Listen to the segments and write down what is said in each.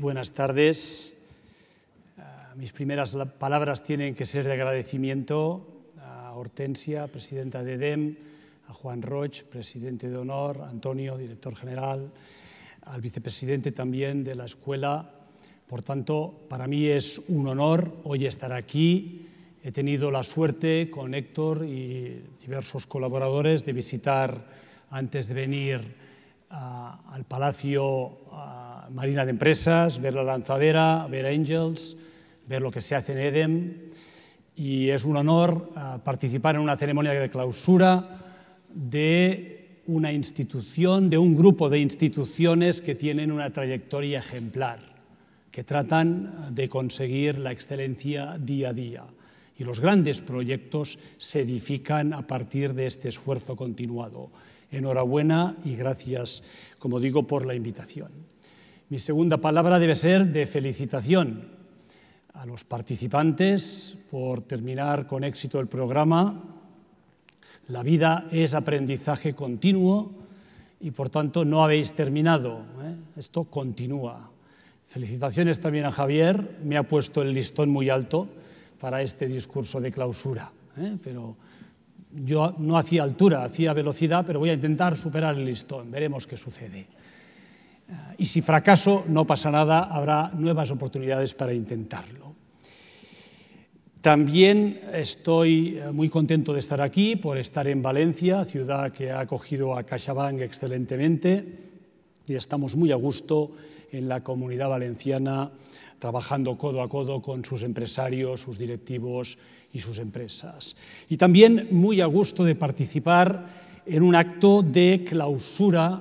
buenas tardes. Ah, mis primeras palabras tienen que ser de agradecimiento a Hortensia, presidenta de EDEM, a Juan Roch, presidente de honor, a Antonio, director general, al vicepresidente también de la escuela. Por tanto, para mí es un honor hoy estar aquí. He tenido la suerte con Héctor y diversos colaboradores de visitar antes de venir ah, al Palacio Marina de Empresas, ver la lanzadera, ver Angels, ver lo que se hace en EDEM. Y es un honor ah, participar en una ceremonia de clausura de una institución, de un grupo de instituciones que tienen una trayectoria ejemplar, que tratan ah, de conseguir la excelencia día a día. Y los grandes proyectos se edifican a partir de este esfuerzo continuado. Enhorabuena y gracias, como digo, por la invitación. Mi segunda palabra debe ser de felicitación a los participantes por terminar con éxito el programa. La vida es aprendizaje continuo y por tanto no habéis terminado. ¿eh? Esto continúa. Felicitaciones también a Javier. Me ha puesto el listón muy alto para este discurso de clausura. ¿eh? Pero yo no hacía altura, hacía velocidad, pero voy a intentar superar el listón. Veremos qué sucede. Y si fracaso, no pasa nada, habrá nuevas oportunidades para intentarlo. También estoy eh, muy contento de estar aquí, por estar en Valencia, ciudad que ha acogido a CaixaBank excelentemente y estamos muy a gusto en la comunidad valenciana trabajando codo a codo con sus empresarios, sus directivos y sus empresas. Y también muy a gusto de participar en un acto de clausura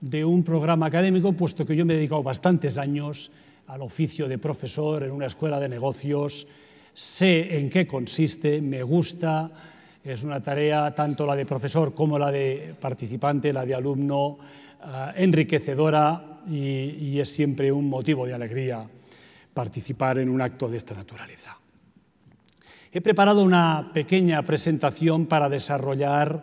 de un programa académico, puesto que yo me he dedicado bastantes años al oficio de profesor en una escuela de negocios, sé en qué consiste, me gusta, es una tarea, tanto la de profesor como la de participante, la de alumno, eh, enriquecedora y, y es siempre un motivo de alegría participar en un acto de esta naturaleza. He preparado una pequeña presentación para desarrollar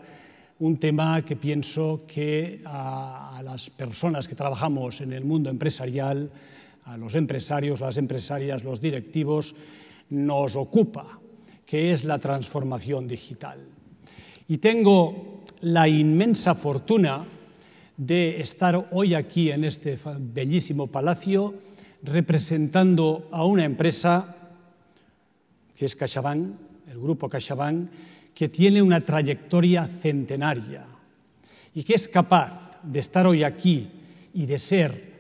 un tema que pienso que a, las personas que trabajamos en el mundo empresarial, a los empresarios, las empresarias, los directivos, nos ocupa, que es la transformación digital. Y tengo la inmensa fortuna de estar hoy aquí en este bellísimo palacio representando a una empresa que es CaixaBank, el grupo CaixaBank, que tiene una trayectoria centenaria y que es capaz de estar hoy aquí y de ser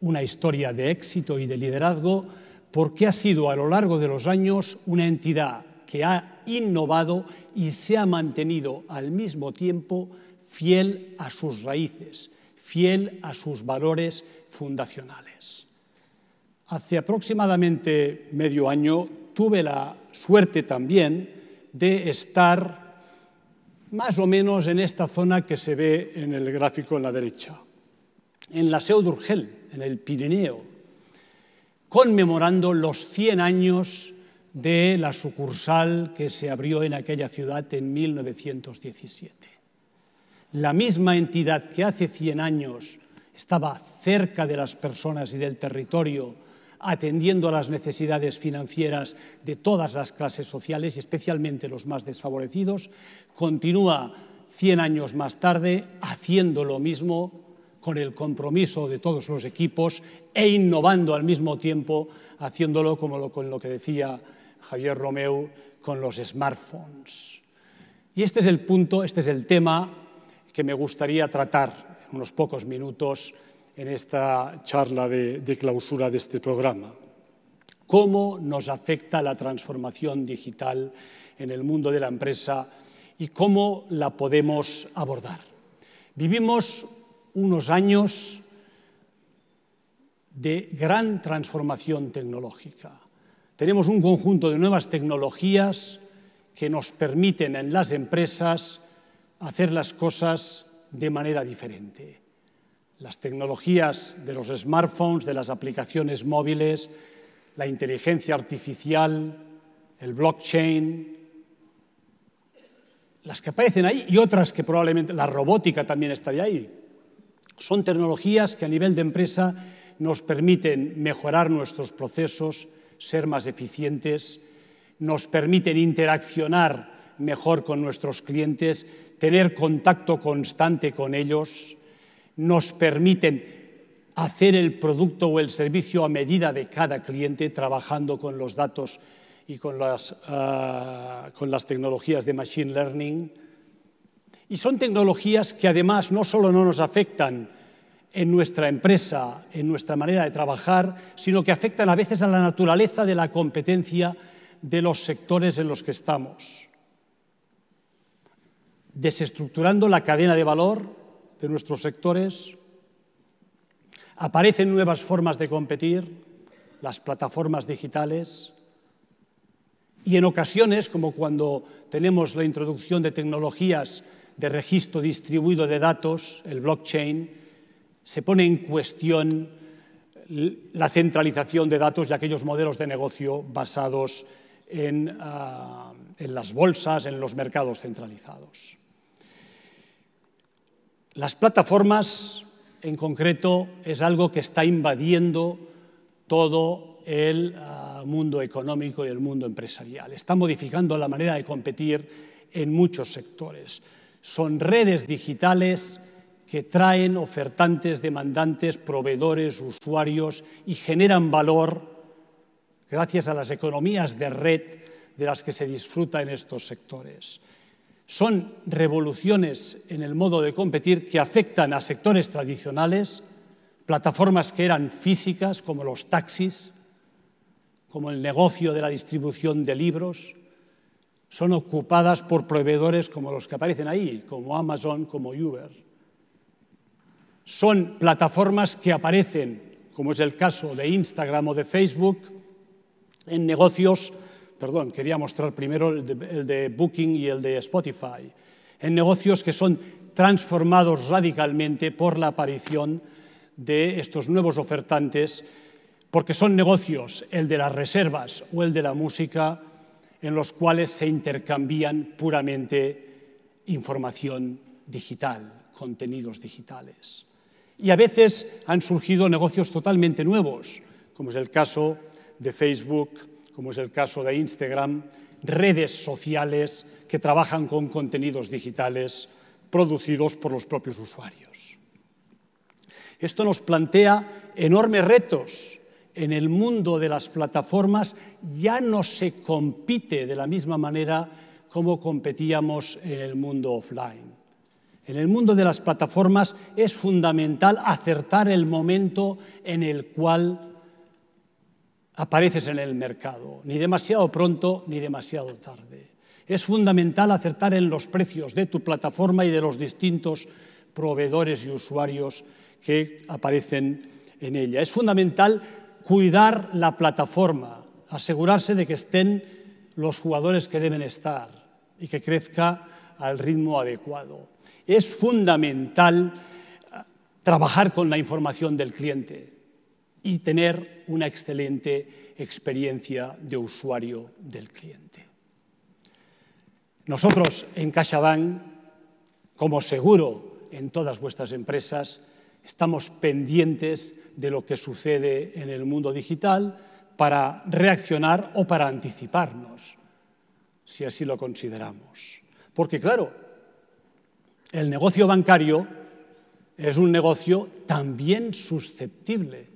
una historia de éxito y de liderazgo porque ha sido a lo largo de los años una entidad que ha innovado y se ha mantenido al mismo tiempo fiel a sus raíces, fiel a sus valores fundacionales. Hace aproximadamente medio año tuve la suerte también de estar más o menos en esta zona que se ve en el gráfico en la derecha, en la Seudurgel, en el Pirineo, conmemorando los 100 años de la sucursal que se abrió en aquella ciudad en 1917. La misma entidad que hace 100 años estaba cerca de las personas y del territorio, atendiendo a las necesidades financieras de todas las clases sociales especialmente los más desfavorecidos, continúa 100 años más tarde haciendo lo mismo con el compromiso de todos los equipos e innovando al mismo tiempo, haciéndolo como lo, lo que decía Javier Romeu, con los smartphones. Y este es el punto, este es el tema que me gustaría tratar en unos pocos minutos en esta charla de, clausura de este programa. ¿Cómo nos afecta la transformación digital en el mundo de la empresa y cómo la podemos abordar? Vivimos unos años de gran transformación tecnológica. Tenemos un conjunto de nuevas tecnologías que nos permiten en las empresas hacer las cosas de manera diferente las tecnologías de los smartphones, de las aplicaciones móviles, la inteligencia artificial, el blockchain, las que aparecen ahí y otras que probablemente la robótica también estaría ahí. Son tecnologías que a nivel de empresa nos permiten mejorar nuestros procesos, ser más eficientes, nos permiten interaccionar mejor con nuestros clientes, tener contacto constante con ellos, nos permiten hacer el producto o el servicio a medida de cada cliente, trabajando con los datos y ah, con las, tecnologías de Machine Learning. Y son tecnologías que además no solo no nos afectan en nuestra empresa, en nuestra manera de trabajar, sino que afectan a veces a la naturaleza de la competencia de los sectores en los que estamos. Desestructurando la cadena de valor, de nuestros sectores, aparecen nuevas formas de competir, las plataformas digitales, y en ocasiones, como cuando tenemos la introducción de tecnologías de registro distribuido de datos, el blockchain, se pone en cuestión la centralización de datos y aquellos modelos de negocio basados en, ah, en las bolsas, en los mercados centralizados. Las plataformas, en concreto, es algo que está invadiendo todo el ah, mundo económico y el mundo empresarial. Está modificando la manera de competir en muchos sectores. Son redes digitales que traen ofertantes, demandantes, proveedores, usuarios y generan valor gracias a las economías de red de las que se disfruta en estos sectores son revoluciones en el modo de competir que afectan a sectores tradicionales, plataformas que eran físicas, como los taxis, como el negocio de la distribución de libros, son ocupadas por proveedores como los que aparecen ahí, como Amazon, como Uber. Son plataformas que aparecen, como es el caso de Instagram o de Facebook, en negocios perdón, quería mostrar primero el de, Booking y el de Spotify, en negocios que son transformados radicalmente por la aparición de estos nuevos ofertantes, porque son negocios, el de las reservas o el de la música, en los cuales se intercambian puramente información digital, contenidos digitales. Y a veces han surgido negocios totalmente nuevos, como es el caso de Facebook como es el caso de Instagram, redes sociales que trabajan con contenidos digitales producidos por los propios usuarios. Esto nos plantea enormes retos. En el mundo de las plataformas ya no se compite de la misma manera como competíamos en el mundo offline. En el mundo de las plataformas es fundamental acertar el momento en el cual apareces en el mercado, ni demasiado pronto ni demasiado tarde. Es fundamental acertar en los precios de tu plataforma y de los distintos proveedores y usuarios que aparecen en ella. Es fundamental cuidar la plataforma, asegurarse de que estén los jugadores que deben estar y que crezca al ritmo adecuado. Es fundamental eh, trabajar con la información del cliente y tener una excelente experiencia de usuario del cliente. Nosotros en CaixaBank, como seguro en todas vuestras empresas, estamos pendientes de lo que sucede en el mundo digital para reaccionar o para anticiparnos, si así lo consideramos. Porque claro, el negocio bancario es un negocio también susceptible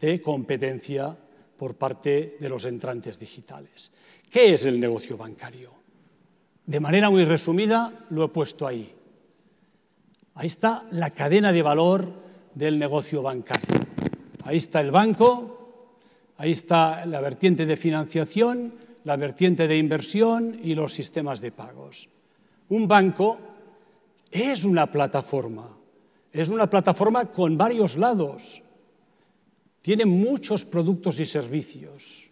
de competencia por parte de los entrantes digitales. ¿Qué es el negocio bancario? De manera muy resumida, lo he puesto ahí. Ahí está la cadena de valor del negocio bancario. Ahí está el banco, ahí está la vertiente de financiación, la vertiente de inversión y los sistemas de pagos. Un banco es una plataforma, es una plataforma con varios lados tiene muchos productos y servicios.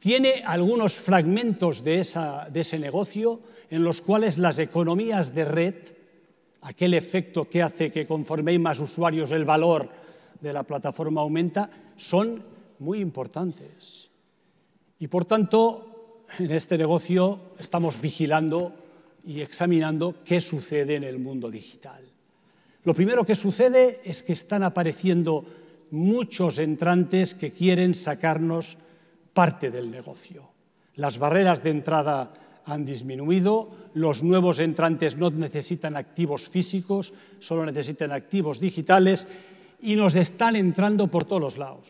Tiene algunos fragmentos de, ese negocio en los cuales las economías de red, aquel efecto que hace que conforme hay más usuarios el valor de la plataforma aumenta, son muy importantes. Y por tanto, en este negocio estamos vigilando y examinando qué sucede en el mundo digital. Lo primero que sucede es que están apareciendo muchos entrantes que quieren sacarnos parte del negocio. Las barreras de entrada han disminuido, los nuevos entrantes no necesitan activos físicos, solo necesitan activos digitales y nos están entrando por todos los lados.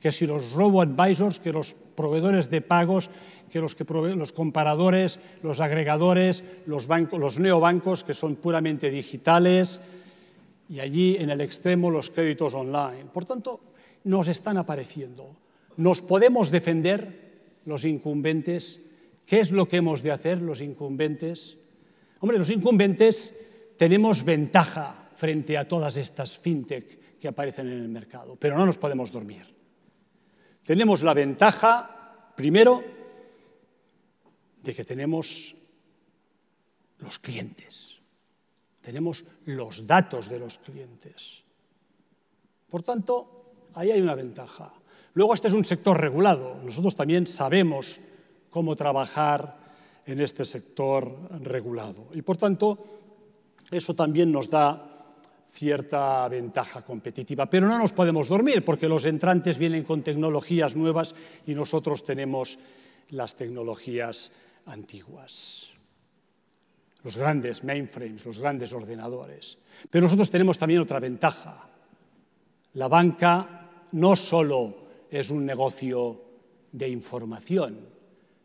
Que si los robo advisors, que los proveedores de pagos, que los, que los comparadores, los agregadores, los, bancos, los neobancos que son puramente digitales y allí en el extremo los créditos online. Por tanto, nos están apareciendo. Nos podemos defender los incumbentes. ¿Qué es lo que hemos de hacer los incumbentes? Hombre, los incumbentes tenemos ventaja frente a todas estas fintech que aparecen en el mercado, pero no nos podemos dormir. Tenemos la ventaja, primero, de que tenemos los clientes, tenemos los datos de los clientes. Por tanto, ahí hay una ventaja. Luego este es un sector regulado. Nosotros también sabemos cómo trabajar en este sector regulado. Y por tanto, eso también nos da cierta ventaja competitiva. Pero no nos podemos dormir porque los entrantes vienen con tecnologías nuevas y nosotros tenemos las tecnologías antiguas. Los grandes mainframes, los grandes ordenadores. Pero nosotros tenemos también otra ventaja. La banca no solo es un negocio de información,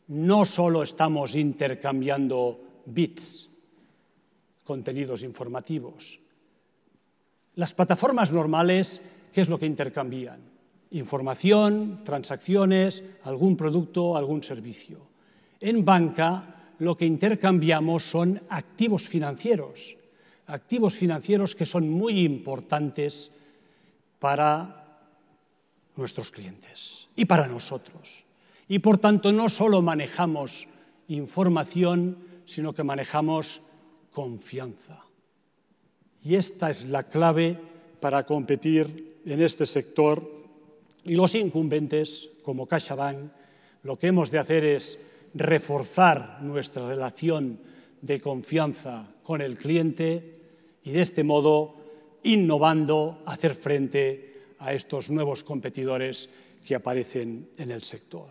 no solo estamos intercambiando bits, contenidos informativos. Las plataformas normales, ¿qué es lo que intercambian? Información, transacciones, algún producto, algún servicio. En banca lo que intercambiamos son activos financieros, activos financieros que son muy importantes para nuestros clientes y para nosotros. Y por tanto no solo manejamos información, sino que manejamos confianza. Y esta es la clave para competir en este sector. Y los incumbentes, como CaixaBank, lo que hemos de hacer es reforzar nuestra relación de confianza con el cliente y de este modo, innovando, hacer frente a estos nuevos competidores que aparecen en el sector.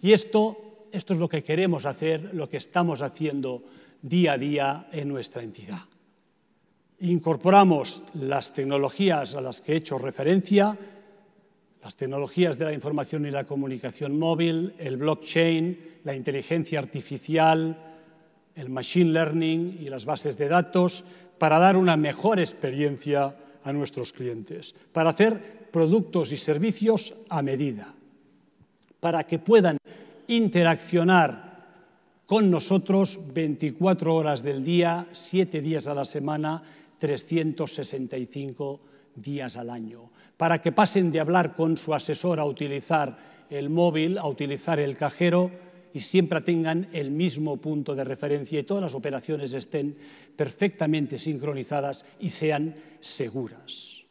Y esto, esto es lo que queremos hacer, lo que estamos haciendo día a día en nuestra entidad. Incorporamos las tecnologías a las que he hecho referencia las tecnologías de la información y la comunicación móvil, el blockchain, la inteligencia artificial, el machine learning y las bases de datos para dar una mejor experiencia a nuestros clientes, para hacer productos y servicios a medida, para que puedan interaccionar con nosotros 24 horas del día, 7 días a la semana, 365 días al año para que pasen de hablar con su asesor a utilizar el móvil, a utilizar el cajero y siempre tengan el mismo punto de referencia y todas las operaciones estén perfectamente sincronizadas y sean seguras.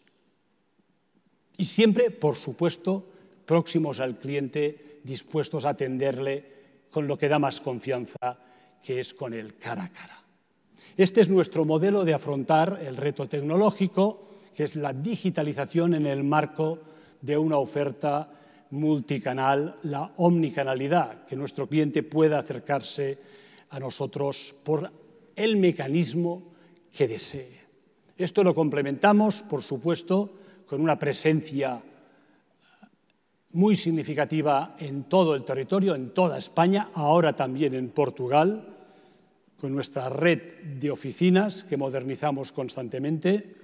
Y siempre, por supuesto, próximos al cliente, dispuestos a atenderle con lo que da más confianza, que es con el cara a cara. Este es nuestro modelo de afrontar el reto tecnológico que es la digitalización en el marco de una oferta multicanal, la omnicanalidad, que nuestro cliente pueda acercarse a nosotros por el mecanismo que desee. Esto lo complementamos, por supuesto, con una presencia muy significativa en todo el territorio, en toda España, ahora también en Portugal, con nuestra red de oficinas que modernizamos constantemente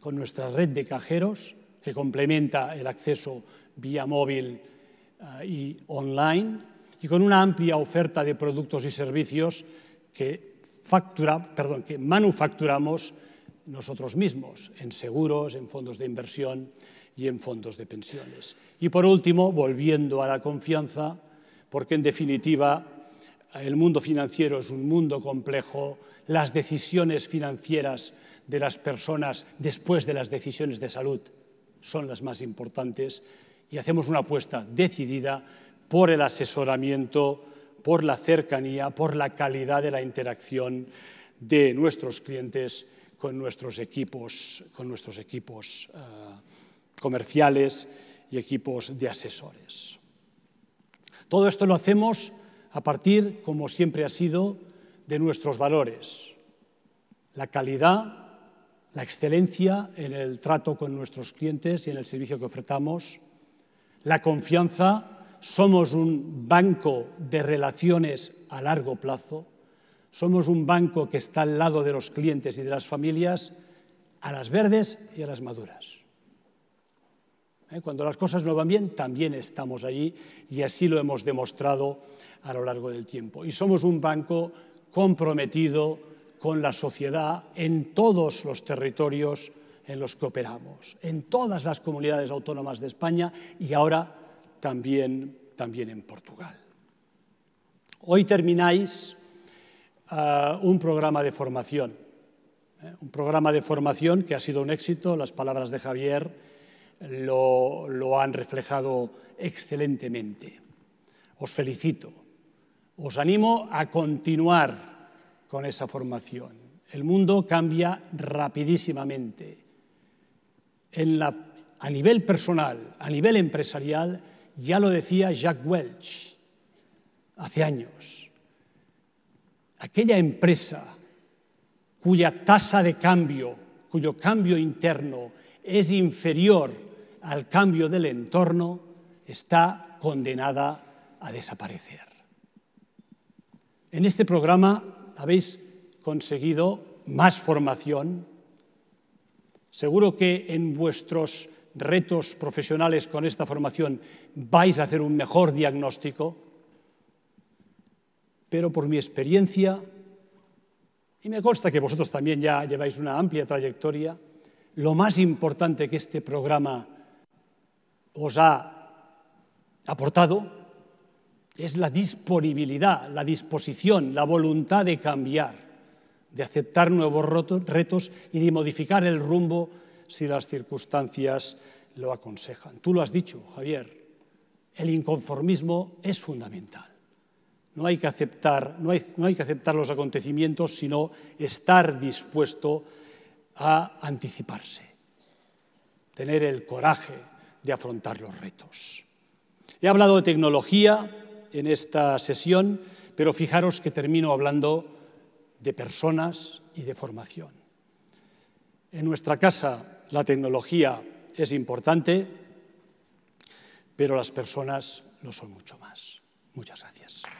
con nuestra red de cajeros que complementa el acceso vía móvil eh, y online y con una amplia oferta de productos y servicios que, factura, que manufacturamos nosotros mismos en seguros, en fondos de inversión y en fondos de pensiones. Y por último, volviendo a la confianza, porque en definitiva el mundo financiero es un mundo complejo, las decisiones financieras de las personas después de las decisiones de salud son las más importantes y hacemos una apuesta decidida por el asesoramiento, por la cercanía, por la calidad de la interacción de nuestros clientes con nuestros equipos, con nuestros equipos eh, comerciales y equipos de asesores. Todo esto lo hacemos a partir, como siempre ha sido, de nuestros valores, la calidad, la excelencia en el trato con nuestros clientes y en el servicio que ofertamos, la confianza, somos un banco de relaciones a largo plazo, somos un banco que está al lado de los clientes y de las familias, a las verdes y a las maduras. ¿Eh? Cuando las cosas no van bien, también estamos allí y así lo hemos demostrado a lo largo del tiempo. Y somos un banco comprometido con la sociedad en todos los territorios en los que operamos, en todas las comunidades autónomas de España y ahora también, también en Portugal. Hoy termináis ah, un programa de formación, ¿eh? un programa de formación que ha sido un éxito, las palabras de Javier lo han reflejado excelentemente. Os felicito, os animo a continuar con esa formación. El mundo cambia rapidísimamente. a nivel personal, a nivel empresarial, ya lo decía Jack Welch hace años. Aquella empresa cuya tasa de cambio, cuyo cambio interno es inferior al cambio del entorno, está condenada a desaparecer. En este programa habéis conseguido más formación. Seguro que en vuestros retos profesionales con esta formación vais a hacer un mejor diagnóstico, pero por mi experiencia, y me consta que vosotros también ya lleváis una amplia trayectoria, lo más importante que este programa os ha aportado es la disponibilidad, la disposición, la voluntad de cambiar, de aceptar nuevos retos y de modificar el rumbo si las circunstancias lo aconsejan. Tú lo has dicho, Javier, el inconformismo es fundamental. No hay que aceptar, los acontecimientos, sino estar dispuesto a anticiparse, tener el coraje de afrontar los retos. He hablado de tecnología, en esta sesión, pero fijaros que termino hablando de personas y de formación. En nuestra casa la tecnología es importante, pero las personas lo son mucho más. Muchas gracias.